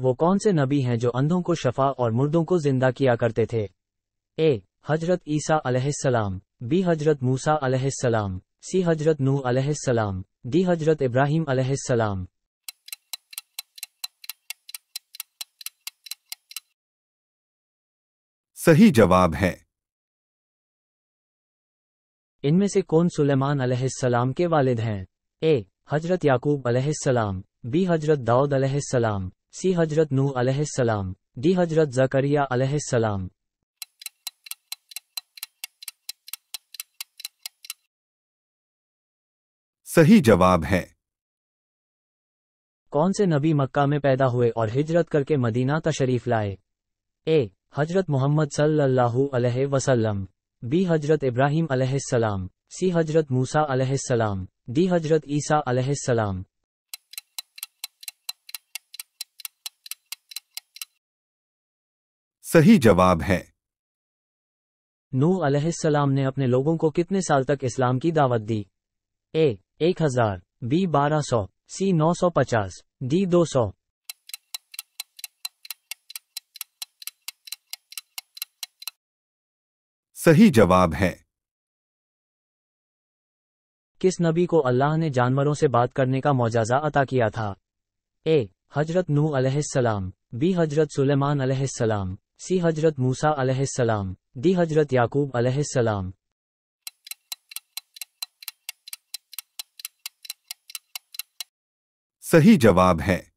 वो कौन से नबी हैं जो अंधों को शफा और मुर्दों को जिंदा किया करते थे ए हजरत ईसा अलैहिस्सलाम बी हजरत मूसा अलैहिस्सलाम सी हजरत नू अलैहिस्सलाम डी हजरत इब्राहिम अलैहिस्सलाम सही जवाब है इनमें से कौन सुलेमान अलैहिस्सलाम के वालिद हैं ए हजरत याकूब अलैहिस्सलाम बी हजरत दाऊद अलैहिस्सलाम सी हजरत नू अलैहिस्सलाम डी हजरत जकरिया अलैहिस्सलाम सही जवाब है कौन से नबी मक्का में पैदा हुए और हिजरत करके मदीना तशरीफ लाए ए हजरत मोहम्मद सल्लल्लाहु अलैहि वसल्लम बी हजरत इब्राहिम अलैहिस्सलाम सी हजरत मूसा अलैहिस्सलाम डी हजरत ईसा अलैहिस्सलाम सही जवाब है नूह अलैहिस्सलाम ने अपने लोगों को कितने साल तक इस्लाम की दावत दी ए एक हजार बी बारह सौ सी नौ सौ पचास डी दो सौ सही जवाब है किस नबी को अल्लाह ने जानवरों से बात करने का मुजाजा अता किया था ए हजरत नूह अलैहिस्सलाम बी हजरत सुलेमान अलैहिस्सलाम सी हजरत मूसा अलैहिस्सलाम डी हजरत याकूब अलैहिस्सलाम सही जवाब है